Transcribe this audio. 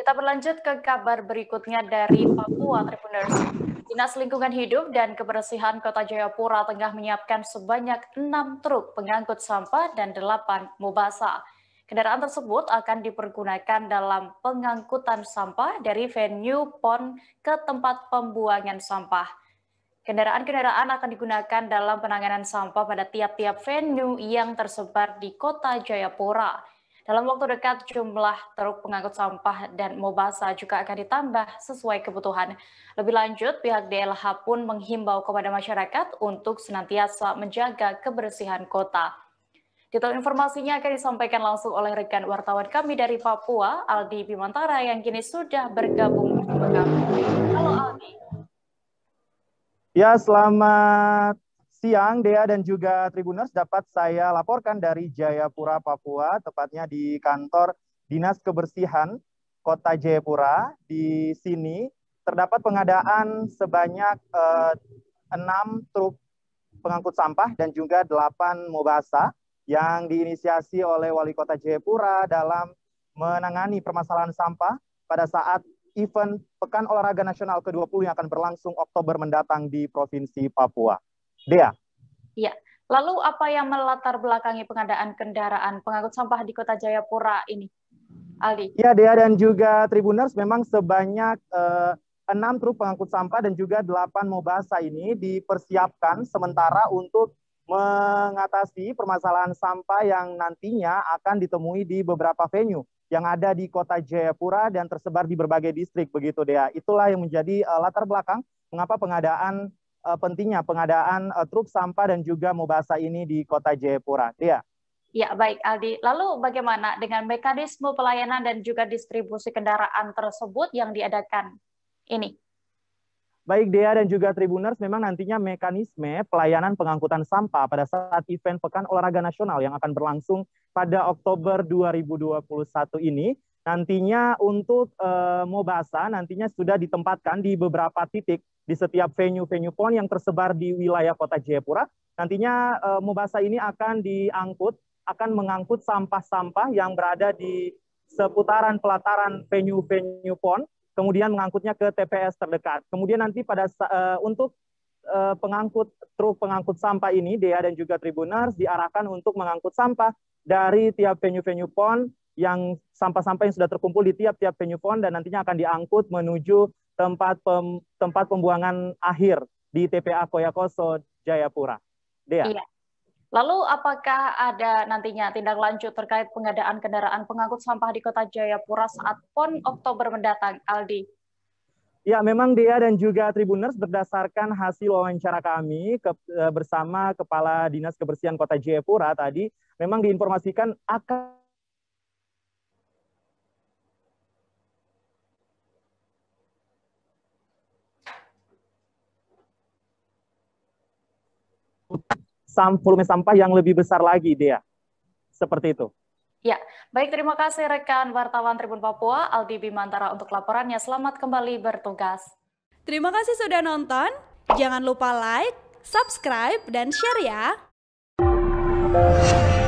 Kita berlanjut ke kabar berikutnya dari Papua Tribuners. Dinas Lingkungan Hidup dan Kebersihan Kota Jayapura tengah menyiapkan sebanyak 6 truk pengangkut sampah dan 8 mubasa. Kendaraan tersebut akan dipergunakan dalam pengangkutan sampah dari venue PON ke tempat pembuangan sampah. Kendaraan-kendaraan akan digunakan dalam penanganan sampah pada tiap-tiap venue yang tersebar di Kota Jayapura. Dalam waktu dekat, jumlah truk pengangkut sampah dan mobasa juga akan ditambah sesuai kebutuhan. Lebih lanjut, pihak DLH pun menghimbau kepada masyarakat untuk senantiasa menjaga kebersihan kota. Detail informasinya akan disampaikan langsung oleh rekan wartawan kami dari Papua, Aldi Bimantara, yang kini sudah bergabung bersama kami. Halo Aldi. Ya, selamat Siang, Dea dan juga Tribuners dapat saya laporkan dari Jayapura, Papua, tepatnya di kantor Dinas Kebersihan Kota Jayapura. Di sini terdapat pengadaan sebanyak eh, 6 truk pengangkut sampah dan juga delapan mobasa yang diinisiasi oleh Wali Kota Jayapura dalam menangani permasalahan sampah pada saat event Pekan Olahraga Nasional ke-20 yang akan berlangsung Oktober mendatang di Provinsi Papua. Dea. Iya. Lalu apa yang melatar belakangi pengadaan kendaraan pengangkut sampah di Kota Jayapura ini, Ali? Ya, Dea dan juga Tribuners memang sebanyak eh, 6 truk pengangkut sampah dan juga 8 mobasa ini dipersiapkan sementara untuk mengatasi permasalahan sampah yang nantinya akan ditemui di beberapa venue yang ada di kota Jayapura dan tersebar di berbagai distrik begitu Dia. Itulah yang menjadi eh, latar belakang mengapa pengadaan uh, pentingnya pengadaan uh, truk sampah dan juga mubasa ini di Kota Jayapura. Iya. Ya, baik Aldi. Lalu bagaimana dengan mekanisme pelayanan dan juga distribusi kendaraan tersebut yang diadakan ini? Baik Dea dan juga Tribuners, memang nantinya mekanisme pelayanan pengangkutan sampah pada saat event Pekan Olahraga Nasional yang akan berlangsung pada Oktober 2021 ini nantinya untuk uh, Mobasa nantinya sudah ditempatkan di beberapa titik di setiap venue-venue PON yang tersebar di wilayah kota Jayapura. Nantinya uh, Mobasa ini akan diangkut, akan mengangkut sampah-sampah yang berada di seputaran pelataran venue-venue PON, kemudian mengangkutnya ke TPS terdekat. Kemudian nanti pada uh, untuk Eh, pengangkut truk pengangkut sampah ini, Dea dan juga Tribuners diarahkan untuk mengangkut sampah dari tiap venue-venue pon yang sampah-sampah yang sudah terkumpul di tiap-tiap venue pon dan nantinya akan diangkut menuju tempat pem, tempat pembuangan akhir di TPA Koyakoso Jayapura. Dea. Iya. Lalu apakah ada nantinya tindak lanjut terkait pengadaan kendaraan pengangkut sampah di Kota Jayapura saat PON Oktober mendatang, Aldi? Ya, memang Dia dan juga Tribuners berdasarkan hasil wawancara kami ke, eh, bersama Kepala Dinas Kebersihan Kota Jayapura tadi, memang diinformasikan akan volume sampah yang lebih besar lagi, Dia Seperti itu. Ya, baik terima kasih rekan wartawan Tribun Papua Aldi Bimantara untuk laporannya. Selamat kembali bertugas. Terima kasih sudah nonton. Jangan lupa like, subscribe, dan share ya.